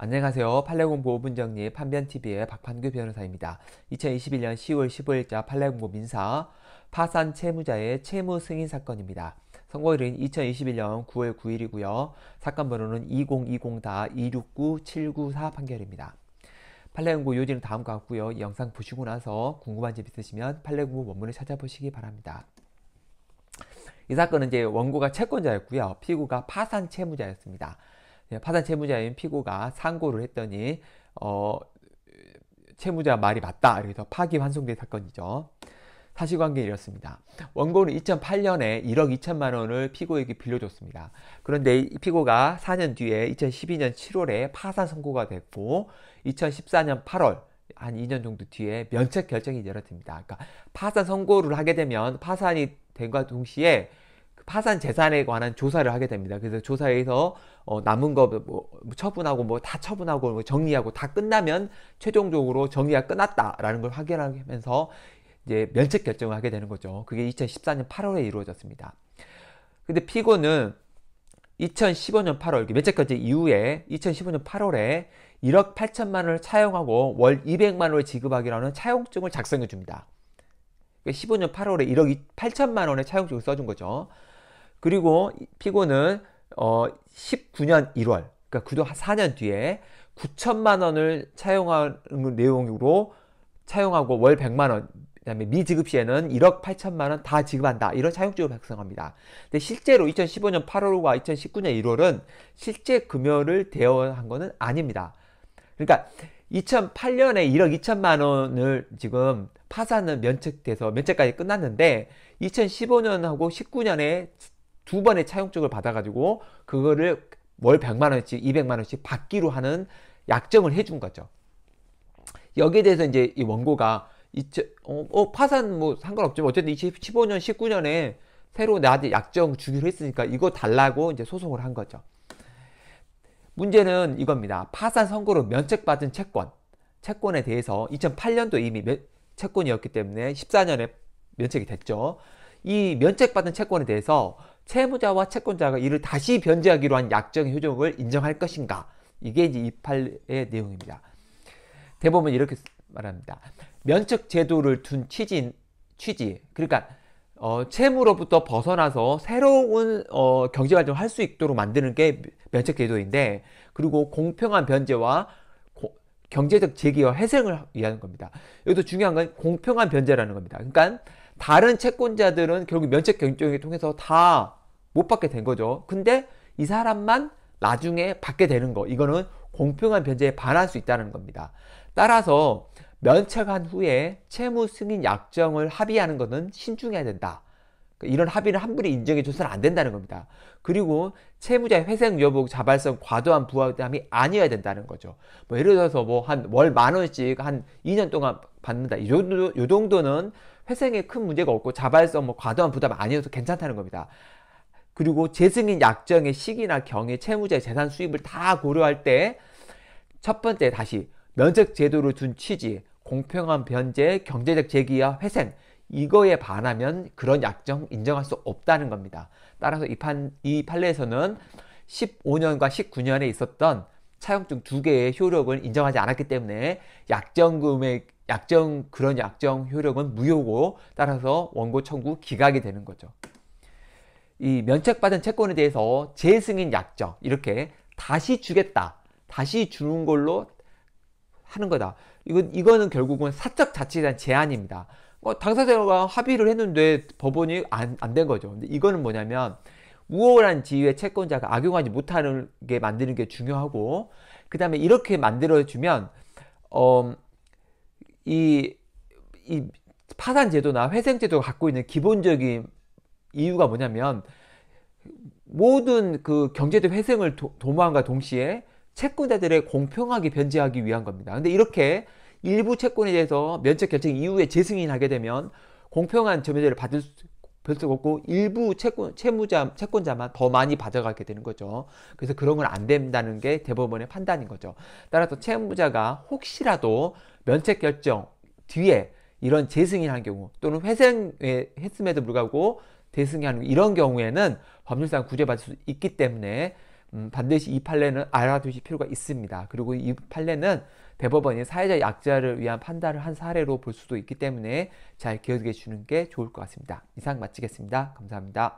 안녕하세요. 판례공 보호분정리 판변TV의 박판규 변호사입니다. 2021년 10월 15일자 판례공고 민사 파산 채무자의 채무 승인 사건입니다. 선고일은 2021년 9월 9일이고요. 사건 번호는 2020-269794 판결입니다. 판례공고 요지는 다음과 같고요. 이 영상 보시고 나서 궁금한 점 있으시면 판례공고 원문을 찾아보시기 바랍니다. 이 사건은 이제 원고가 채권자였고요. 피고가 파산 채무자였습니다. 예, 파산 채무자인 피고가 상고를 했더니 어, 채무자 말이 맞다. 그래서 파기환송된 사건이죠. 사실관계 이렇습니다. 원고는 2008년에 1억 2천만 원을 피고에게 빌려줬습니다. 그런데 피고가 4년 뒤에 2012년 7월에 파산 선고가 됐고 2014년 8월 한 2년 정도 뒤에 면책 결정이 내려집니다. 그러니까 파산 선고를 하게 되면 파산이 된과 동시에 파산 재산에 관한 조사를 하게 됩니다. 그래서 조사에서 어, 남은 거 뭐, 뭐, 뭐 처분하고 뭐 다 처분하고 뭐 정리하고 다 끝나면 최종적으로 정리가 끝났다라는 걸 확인하면서 이제 면책 결정을 하게 되는 거죠. 그게 2014년 8월에 이루어졌습니다. 근데 피고는 2015년 8월 면책 결정 이후에 2015년 8월에 1억 8천만 원을 차용하고 월 200만 원을 지급하기로하는 차용증을 작성해 줍니다. 15년 그러니까 8월에 1억 8천만 원의 차용증을 써준 거죠. 그리고 피고는 어 19년 1월 그러니까 그도 4년 뒤에 9천만 원을 차용하는 내용으로 차용하고 월 100만 원 그다음에 미지급 시에는 1억 8천만 원 다 지급한다. 이런 차용증을 작성합니다. 근데 실제로 2015년 8월과 2019년 1월은 실제 금여를 대여한 거는 아닙니다. 그러니까 2008년에 1억 2천만 원을 지금 파산은 면책돼서 면책까지 끝났는데 2015년하고 19년에 두 번의 차용증을 받아가지고 그거를 월 100만 원씩 200만 원씩 받기로 하는 약정을 해준 거죠. 여기에 대해서 이제 이 원고가 이제 어, 어, 파산 뭐 상관없지만 어쨌든 2015년 19년에 새로 나한테 약정 주기로 했으니까 이거 달라고 이제 소송을 한 거죠. 문제는 이겁니다. 파산 선고로 면책받은 채권 채권에 대해서 2008년도 이미 채권이었기 때문에 14년에 면책이 됐죠. 이 면책받은 채권에 대해서 채무자와 채권자가 이를 다시 변제하기로 한 약정의 효력을 인정할 것인가. 이게 이제 이팔의 내용입니다. 대법은 이렇게 말합니다. 면책 제도를 둔 취지, 취지. 그러니까 어, 채무로부터 벗어나서 새로운 어, 경제 활동을 할 수 있도록 만드는 게 면책 제도인데 그리고 공평한 변제와 고, 경제적 재기와 회생을 위한 겁니다. 여기서 중요한 건 공평한 변제라는 겁니다. 그러니까 다른 채권자들은 결국 면책 경정을 통해서 다못 받게 된 거죠. 근데 이 사람만 나중에 받게 되는 거. 이거는 공평한 변제에 반할 수 있다는 겁니다. 따라서 면책한 후에 채무 승인 약정을 합의하는 것은 신중해야 된다. 그러니까 이런 합의를 함부로 인정해 줘서는 안 된다는 겁니다. 그리고 채무자의 회생 여부, 자발성, 과도한 부담이 아니어야 된다는 거죠. 뭐 예를 들어서 뭐 한 월 만 원씩 한 2년 동안 받는다. 이 정도 요 정도는 회생에 큰 문제가 없고 자발성, 뭐 과도한 부담 아니어서 괜찮다는 겁니다. 그리고 재승인 약정의 시기나 경의 채무자의 재산 수입을 다 고려할 때 첫 번째 다시 면책 제도를 둔 취지, 공평한 변제, 경제적 재기와 회생 이거에 반하면 그런 약정 인정할 수 없다는 겁니다. 따라서 이, 판, 이 판례에서는 15년과 19년에 있었던 차용증 두 개의 효력을 인정하지 않았기 때문에 약정금액 약정 그런 약정 효력은 무효고 따라서 원고 청구 기각이 되는 거죠. 이 면책받은 채권에 대해서 재승인 약정 이렇게 다시 주겠다. 다시 주는 걸로 하는 거다. 이건 이거는 결국은 사적 자치에 대한 제한입니다. 뭐 당사자가 합의를 했는데 법원이 안 안 된 거죠. 근데 이거는 뭐냐면 우월한 지위의 채권자가 악용하지 못하는 게 만드는 게 중요하고 그 다음에 이렇게 만들어주면 어, 이, 이 파산 제도나 회생 제도가 갖고 있는 기본적인 이유가 뭐냐면 모든 그 경제적 회생을 도, 도모함과 동시에 채권자들의 공평하게 변제하기 위한 겁니다. 근데 이렇게 일부 채권에 대해서 면책 결정 이후에 재승인 하게 되면 공평한 점유제를 받을 수, 별수 없고 일부 채권, 채무자, 채권자만 더 많이 받아가게 되는 거죠. 그래서 그런 건 안 된다는 게 대법원의 판단인 거죠. 따라서 채무자가 혹시라도 면책 결정 뒤에 이런 재승인한 경우 또는 회생했음에도 불구하고 대승하는 이 이런 경우에는 법률상 구제받을 수 있기 때문에 음, 반드시 이 판례는 알아두실 필요가 있습니다. 그리고 이 판례는 대법원이 사회자 약자를 위한 판단을 한 사례로 볼 수도 있기 때문에 잘 기억해 주는 게 좋을 것 같습니다. 이상 마치겠습니다. 감사합니다.